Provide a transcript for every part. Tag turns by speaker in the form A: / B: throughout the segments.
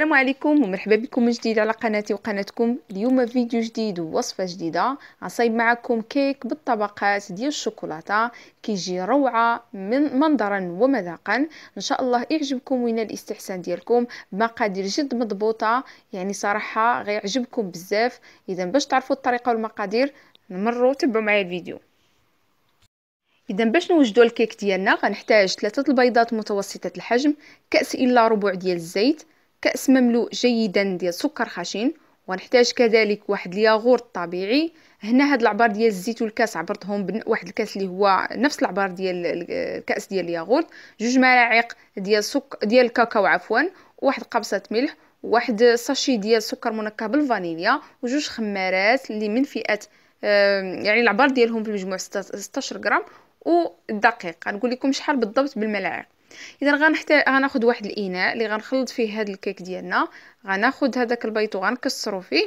A: السلام عليكم ومرحبا بكم من جديد على قناتي وقناتكم اليوم فيديو جديد ووصفه جديده غنصايب معكم كيك بالطبقات ديال الشوكولاته كيجي روعه من منظرا ومذاقا ان شاء الله يعجبكم وينال الاستحسان ديالكم بمقادير جد مضبوطه يعني صراحه غيعجبكم بزاف اذا باش تعرفوا الطريقه والمقادير نمروا تبعوا معايا الفيديو اذا باش نوجدوا الكيك ديالنا غنحتاج ثلاثه البيضات متوسطه الحجم كاس الا ربع ديال الزيت كأس مملوء جيدا ديال سكر خشن ونحتاج كذلك واحد الياغورت طبيعي هنا هاد العبار ديال الزيت والكاس عبرتهم بواحد الكاس اللي هو نفس العبار ديال الكاس ديال الياغورت جوج ملاعق ديال سك ديال الكاكاو عفوا واحد قبصه ملح واحد ساشي ديال سكر منكه بالفانيليا وجوج خمارات اللي من فئه يعني العبار ديالهم في المجموع 16 غرام والدقيق غنقول لكم شحال بالضبط بالملاعق اذا غنحتاج غناخذ واحد الاناء اللي غنخلط فيه هاد الكيك ديالنا غناخذ هذاك البيض وغنكسرو فيه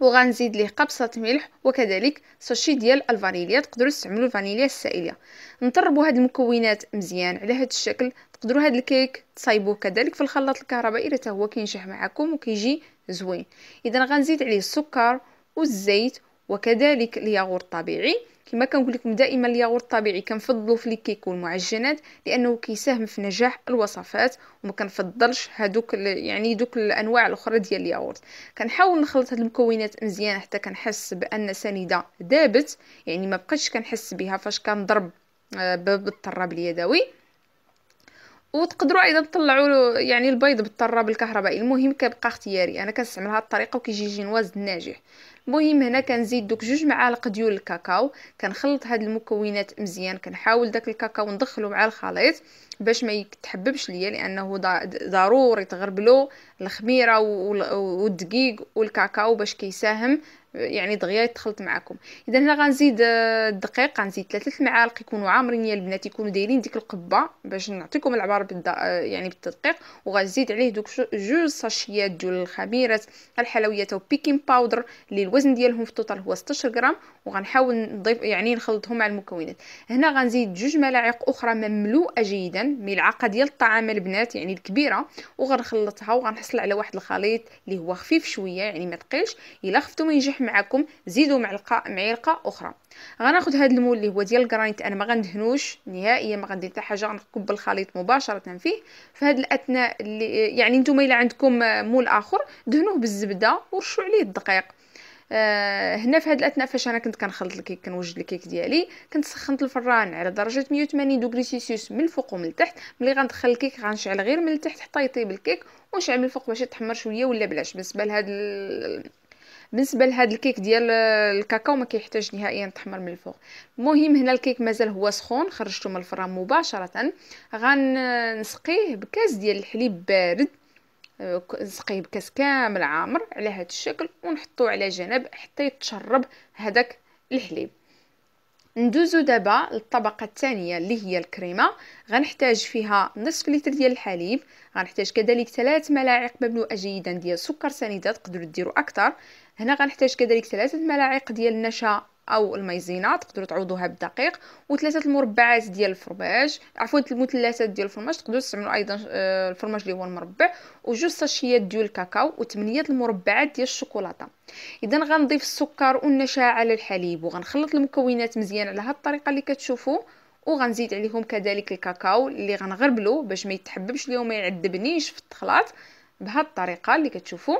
A: وغنزيد ليه قبصه ملح وكذلك ساشي ديال الفانيليا تقدروا تستعملوا الفانيليا السائله نطربوا هاد المكونات مزيان على هاد الشكل تقدروا هاد الكيك تصايبوه كذلك في الخلاط الكهربائي حتى هو كينجح معكم وكيجي زوين اذا غنزيد عليه السكر والزيت وكذلك الياغور الطبيعي كما كنقول لكم دائما الياغورت الطبيعي كنفضلو في اللي كيكون معجنات لانه كيساهم في نجاح الوصفات وما كنفضلش هذوك يعني دوك الانواع الاخرى ديال الياغورت كنحاول نخلط هاد المكونات مزيان حتى كنحس بان سنيده دابت يعني ما بقيتش كنحس بها فاش كنضرب آه، بالطراب اليدوي وتقدروا ايضا تطلعوا يعني البيض بالطراب الكهربائي المهم كيبقى اختياري انا كنستعمل هذه الطريقه وكيجي جينواز ناجح مهم هنا كنزيد دوك جوج معالق ديال الكاكاو كنخلط هاد المكونات مزيان كنحاول داك الكاكاو ندخلو مع الخليط باش ما يتحببش ليا لانه ضروري تغربلو الخميره والدقيق والكاكاو باش كيساهم يعني دغيا يتخلط معكم اذا هنا غنزيد آه، الدقيق غنزيد ثلاثه المعالق يكونوا عامرين يا البنات يكونوا دايرين ديك القبه باش نعطيكم العبار بالد... آه، يعني بالتدقيق وغنزيد عليه دوك جوج ساشيات ديال الخميرات الحلويات بيكين باودر اللي الوزن ديالهم في التوتال هو 16 غرام وغنحاول نضيف يعني نخلطهم مع المكونات هنا غنزيد جوج ملاعق اخرى مملوءه جيدا ملعقه ديال الطعام البنات يعني الكبيره وغنخلطها وغنحصل على واحد الخليط اللي هو خفيف شويه يعني ما ثقيلش الا خفتو ما ينجح معكم زيدوا معلقه معلقه اخرى غناخذ هذا المول اللي هو ديال الجرانيت انا ما غندهنوش نهائيا ما غندير حتى حاجه غنكب الخليط مباشره فيه فهاد الاثناء اللي يعني نتوما الا عندكم مول اخر دهنوه بالزبده ورشوا عليه الدقيق آه، هنا في هاد الاثناء فاش انا كنت كنخلط الكيك كنوجد الكيك ديالي كنت سخنت الفران على درجه 180 دوغري سيسيوس من الفوق ومن التحت ملي غندخل الكيك غنشعل غير من التحت حتى يطيب الكيك ونشعل من الفوق باش يتحمر شويه ولا بلاش بالنسبه لهاد ال... بالنسبه لهاد الكيك ديال الكاكاو ما كيحتاج نهائيا تحمر من الفوق المهم هنا الكيك مازال هو سخون خرجته من الفران مباشره غنسقيه بكاس ديال الحليب بارد نسقيه بكاس كامل عامر على هذا الشكل ونحطو على جنب حتى يتشرب هذاك الحليب ندوزو دابا للطبقه الثانيه اللي هي الكريمه غنحتاج فيها نصف لتر ديال الحليب غنحتاج كذلك ثلاث ملاعق مبلوءة جيدا ديال سكر سنيده تقدروا ديروا اكثر هنا غنحتاج كذلك ثلاثة ملاعق ديال النشا او الميزينا تقدروا تعوضوها بالدقيق وثلاثه المربعات ديال الفرماج عفوا المثلثات ديال الفرماج تقدروا تستعملوا ايضا آه، الفرماج اللي هو المربع وجوج ساشيات ديال الكاكاو وثمانيه المربعات ديال الشوكولاته اذا غنضيف السكر والنشا على الحليب وغنخلط المكونات مزيان على هذه الطريقه اللي كتشوفوا وغنزيد عليهم كذلك الكاكاو اللي غنغربلو باش ما يتحببش اليوم ما يعذبنيش في التخلاط بهذه الطريقه اللي كتشوفوا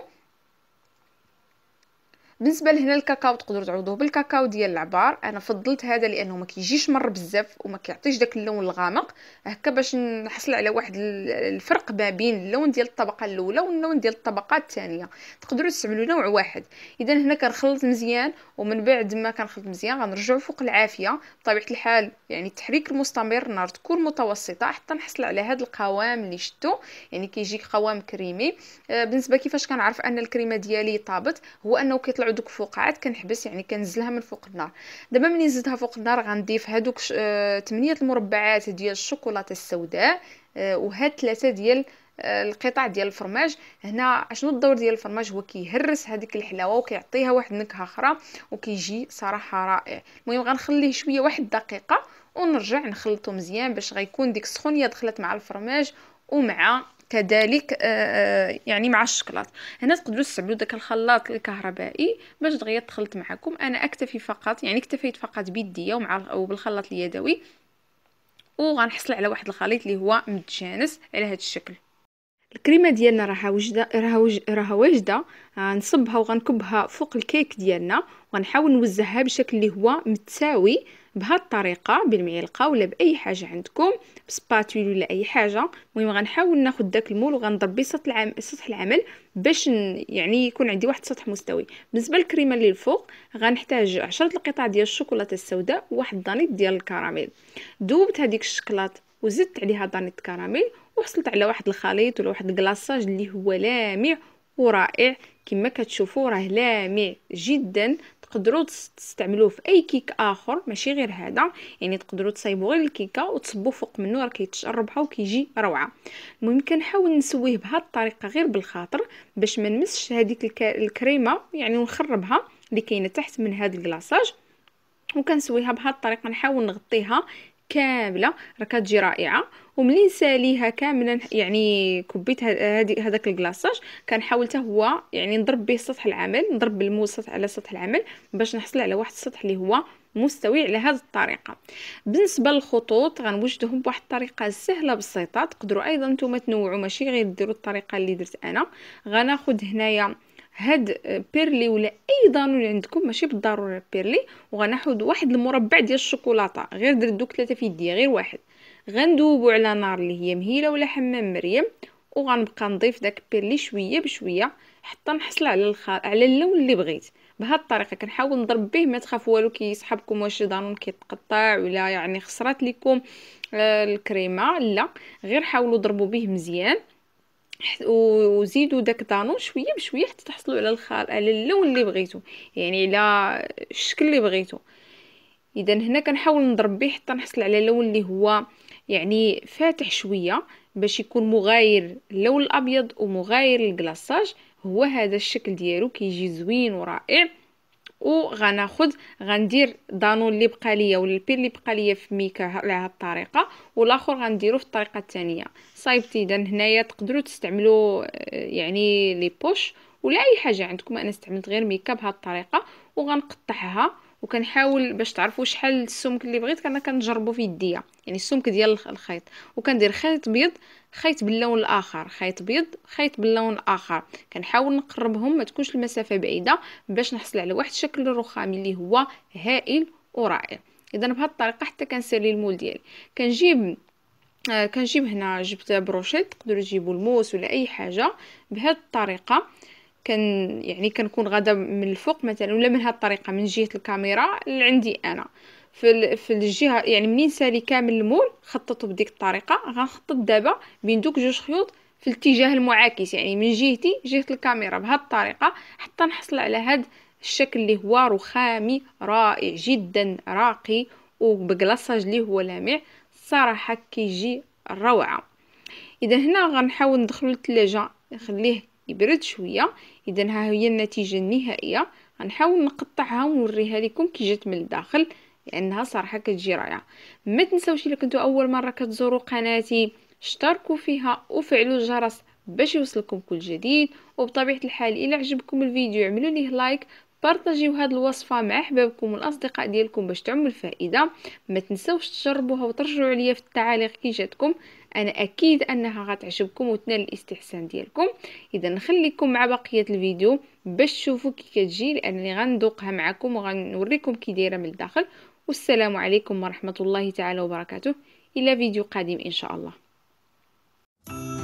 A: بالنسبه لهنا الكاكاو تقدروا تعوضوه بالكاكاو ديال العبار انا فضلت هذا لانه ما كيجيش مر بزاف وما كيعطيش داك اللون الغامق هكا باش نحصل على واحد الفرق ما بين اللون ديال الطبقه الاولى واللون ديال الطبقه الثانيه تقدروا تستعملوا نوع واحد اذا هنا كنخلط مزيان ومن بعد ما كنخلط مزيان غنرجعوا فوق العافيه بطبيعه الحال يعني التحريك المستمر النار تكون متوسطه حتى نحصل على هذا القوام اللي شفتو يعني كيجيك قوام كريمي آه، بالنسبه كيفاش كنعرف ان الكريمه ديالي طابت هو انه كيطلع كيطلعوا دوك الفقاعات كنحبس يعني كنزلها من فوق النار دابا ملي نزلتها فوق النار غنضيف هادوك 8 آه، المربعات ديال الشوكولاته السوداء آه، وهاد ثلاثه ديال آه، القطع ديال الفرماج هنا شنو الدور ديال الفرماج هو كيهرس هذيك الحلاوه وكيعطيها واحد النكهه اخرى وكيجي صراحه رائع المهم غنخليه شويه واحد دقيقه ونرجع نخلطو مزيان باش غيكون ديك السخونيه دخلت مع الفرماج ومع كذلك آه، آه، يعني مع الشكلاط هنا تقدروا تستعملوا داك الخلاط الكهربائي باش دغيا تخلط معكم انا اكتفي فقط يعني اكتفيت فقط بيديه ومع وبالخلاط اليدوي وغنحصل على واحد الخليط اللي هو متجانس على هذا الشكل الكريمه ديالنا راها وجده راها وج... راها واجده غنصبها آه، وغنكبها فوق الكيك ديالنا وغنحاول نوزعها بشكل اللي هو متساوي بهاد الطريقه بالمعلقه ولا باي حاجه عندكم بسباتول ولا اي حاجه المهم غنحاول ناخد داك المول وغنضرب به سطح العمل سطح العمل باش يعني يكون عندي واحد السطح مستوي بالنسبه للكريمه اللي الفوق غنحتاج 10 القطع ديال الشوكولاته السوداء وواحد الدانيت ديال الكراميل ذوبت هذيك الشكلاط وزدت عليها دانة كراميل وحصلت على واحد الخليط ولا واحد الكلاصاج اللي هو لامع ورائع كما كتشوفوا راه لامع جدا تقدروا تستعملوه في اي كيك اخر ماشي غير هذا يعني تقدروا تصايبوا غير الكيكه وتصبوا فوق منه راه كيتشربها وكيجي روعه المهم كنحاول نسويه بهاد الطريقه غير بالخاطر باش ما نمسش هذيك الكريمه يعني ونخربها اللي كاينه تحت من هاد الكلاصاج وكنسويها بهاد الطريقه نحاول نغطيها كامله راه كتجي رائعه وملي نساليها كامله يعني كبيت هذاك الكلاصاج كنحاول حتى هو يعني نضرب به سطح العمل نضرب بالموس على سطح العمل باش نحصل على واحد السطح اللي هو مستوي على هذه الطريقه بالنسبه للخطوط غنوجدهم بواحد الطريقه سهله بسيطه تقدروا ايضا نتوما تنوعوا ماشي غير ديروا الطريقه اللي درت انا غناخذ هنايا هاد بيرلي ولا اي دانون عندكم ماشي بالضروره بيرلي وغناخذ واحد المربع ديال الشوكولاته غير درت دوك ثلاثه في يدي غير واحد غندوبو على نار اللي هي مهيله ولا حمام مريم وغنبقى نضيف داك بيرلي شويه بشويه حتى نحصل على الخ... على اللون اللي بغيت بهاد الطريقه كنحاول نضرب به ما تخاف والو كيسحبكم واش دانون كيتقطع ولا يعني خسرات لكم آه، الكريمه لا غير حاولوا ضربوا به مزيان وزيدوا داك الدانون شويه بشويه حتى تحصلوا على الخال على اللون اللي بغيتو يعني على الشكل اللي بغيتو اذا هنا كنحاول نضرب به حتى نحصل على اللون اللي هو يعني فاتح شويه باش يكون مغاير اللون الابيض ومغاير الكلاصاج هو هذا الشكل ديالو كيجي زوين ورائع وغناخذ غندير دانون اللي بقى ليا ولا البير اللي بقى ليا في ميكا على هاد الطريقه والاخر غنديرو في الطريقه الثانيه صايبتي اذا هنايا تقدروا تستعملوا آه، يعني لي بوش ولا اي حاجه عندكم انا استعملت غير ميكا بهاد الطريقه وغنقطعها وكنحاول باش تعرفوا شحال السمك اللي بغيت انا كنجربو في يديا يعني السمك ديال الخيط وكندير خيط بيض خيط باللون الاخر خيط بيض خيط باللون الاخر كنحاول نقربهم ما تكونش المسافه بعيده باش نحصل على واحد الشكل الرخامي اللي هو هائل ورائع اذا بهذه الطريقه حتى كنسالي المول ديالي كنجيب آه كنجيب هنا جبت بروشيت تقدروا تجيبوا الموس ولا اي حاجه بهذه الطريقه كان يعني كنكون غادا من الفوق مثلا ولا من هاد الطريقه من جهه الكاميرا لعندي انا في في الجهه يعني منين سالي كامل المول خططو بديك الطريقه غنخطط دابا بين دوك جوج خيوط في الاتجاه المعاكس يعني من جهتي جهه الكاميرا بهاد الطريقه حتى نحصل على هاد الشكل اللي هو رخامي رائع جدا راقي وبكلاصاج اللي هو لامع صراحه كيجي روعه اذا هنا غنحاول ندخلو للثلاجه نخليه يبرد شوية اذا ها هي النتيجة النهائية غنحاول نقطعها ونوريها لكم كي جات من الداخل لانها صراحة كتجي رائعة ما تنساوش الا كنتو اول مرة كتزوروا قناتي اشتركوا فيها وفعلوا الجرس باش يوصلكم كل جديد وبطبيعة الحال الى عجبكم الفيديو اعملوا ليه لايك بارطاجيو هاد الوصفه مع احبابكم والاصدقاء ديالكم باش تعم الفائده ما تنساوش تجربوها وترجعوا عليا في التعاليق كي جاتكم انا اكيد انها غتعجبكم وتنال الاستحسان ديالكم اذا نخليكم مع بقيه الفيديو باش تشوفوا كي كتجي لانني غندوقها معكم وغنوريكم كي دايره من الداخل والسلام عليكم ورحمه الله تعالى وبركاته الى فيديو قادم ان شاء الله